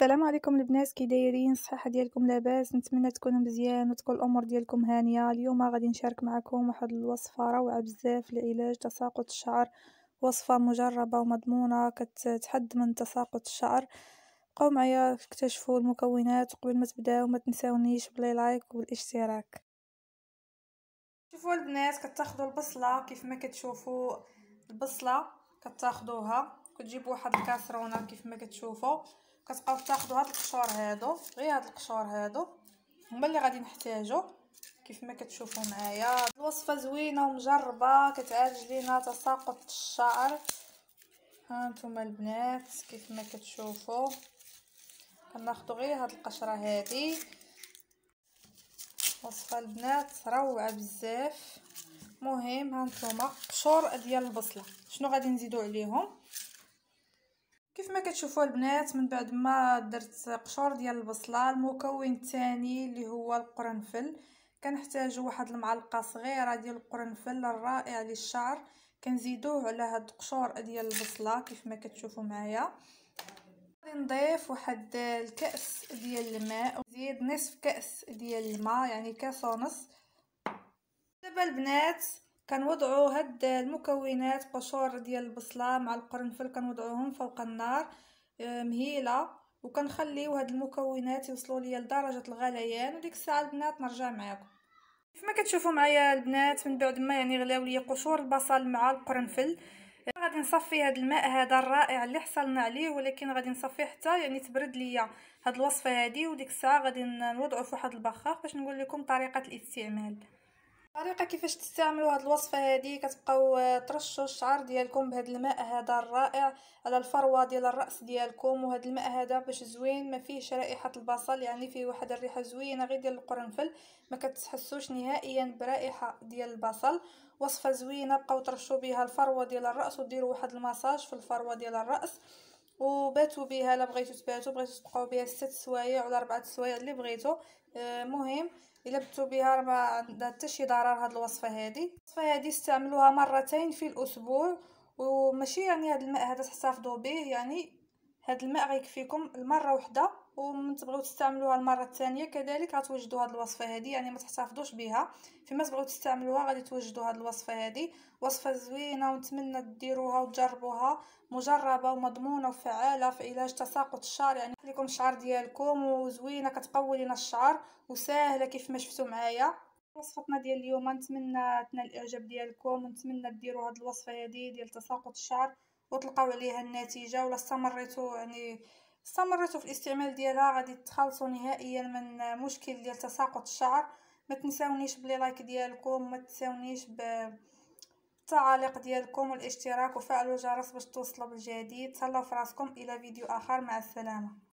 السلام عليكم البنات كي دايرين الصحه ديالكم لاباس نتمنى تكونوا مزيان وتكون الامور ديالكم هانيه اليوم غادي نشارك معكم واحد الوصفه روعه بزاف لعلاج تساقط الشعر وصفه مجربه ومضمونه كتحد من تساقط الشعر بقاو معايا اكتشفوا المكونات قبل ما تبداو ما تنساونيش بلي لايك والاشتراك شوفوا البنات كتاخذوا البصله كيف ما كتشوفوا البصله كتاخذوها كتجيبوا واحد الكاسرونه كيف ما كتشوفوا كتبقاو تاخذوا هاد القشور هادو غير هاد القشور هادو هما اللي غادي نحتاجو كيف ما كتشوفوا معايا الوصفه زوينه ومجربه كتعالج لينا تساقط الشعر ها انتم البنات كيف ما كتشوفوا كناخذوا غير هاد القشره هادي وصفه البنات روعه بزاف مهم ها انتم قشور ديال البصله شنو غادي نزيدو عليهم كيف ما كتشوفوا البنات من بعد ما درت قشور ديال البصله المكون الثاني اللي هو القرنفل كنحتاج واحد المعلقه صغيره ديال القرنفل الرائع للشعر كنزيدوه على هاد القشور ديال البصله كيف ما كتشوفوا معايا غادي نضيف واحد الكاس ديال الماء نزيد نصف كاس ديال الماء يعني كاس ونص دابا البنات كنوضعوا هاد المكونات قشور ديال البصله مع القرنفل كنوضعوهم فوق النار آه، مهيله وكنخليو هاد المكونات يوصلوا ليا لدرجه الغليان وديك الساعه البنات نرجع معاكم كما كتشوفوا معايا البنات من بعد ما يعني غلاو ليا قشور البصل مع القرنفل آه، غادي نصفي هاد الماء هذا الرائع اللي حصلنا عليه ولكن غادي نصفيه حتى يعني تبرد ليا هاد الوصفه هادي وديك الساعه غادي نوضعو في واحد البخاخ باش نقول لكم طريقه الاستعمال الطريقه كيفاش تستعملوا هاد الوصفه هادي كتبقاو آه، ترشوا الشعر ديالكم بهاد الماء هذا الرائع على الفروه ديال الراس ديالكم وهاد الماء هذا باش زوين ما فيهش رائحه البصل يعني فيه واحد الريحه زوينه غير ديال القرنفل ما كتحسوش نهائيا برائحه ديال البصل وصفه زوينه بقاو ترشوا بها الفروه ديال الراس وديروا واحد المساج في الفروه ديال الراس وباتوا بها الا بغيتو تباتوا بغيتو تبقاو بها ست سوايع ولا ربعة سوايع اللي بغيتو آه مهم الا بتو بها ما عندها حتى شي ضرر هاد الوصفه هادي الوصفه هادي استعملوها مرتين في الاسبوع وماشي يعني هاد الماء هذا تحتفظوا به يعني هاد الماء غيكفيكم المره وحده ومن تبغيو تستعملوها المره الثانيه كذلك غتوجدوا هذه الوصفه هذه يعني ما تحتفظوش بها فيما تبغيو تستعملوها غادي توجدوا هذه الوصفه هذه وصفه زوينه ونتمنى ديروها وتجربوها مجربه ومضمونه وفعاله في علاج تساقط الشعر يعني لكم الشعر ديالكم وزوينه كتقوي لنا الشعر وسهله كيف ما شفتوا معايا وصفتنا ديال اليوم نتمنى تنال الاعجاب ديالكم ونتمنى ديروا هذه الوصفه هذه ديال تساقط الشعر وتلقاو عليها النتيجه ولا استمريتوا يعني استمرتوا في الاستعمال ديالها غادي تخلصوا نهائيا من مشكل ديال تساقط الشعر ما تنساونيش بلي لايك ديالكم ما تنساونيش بالتعاليق ديالكم والاشتراك وفعلوا الجرس باش توصلوا بالجديد تهلاو في راسكم الى فيديو اخر مع السلامه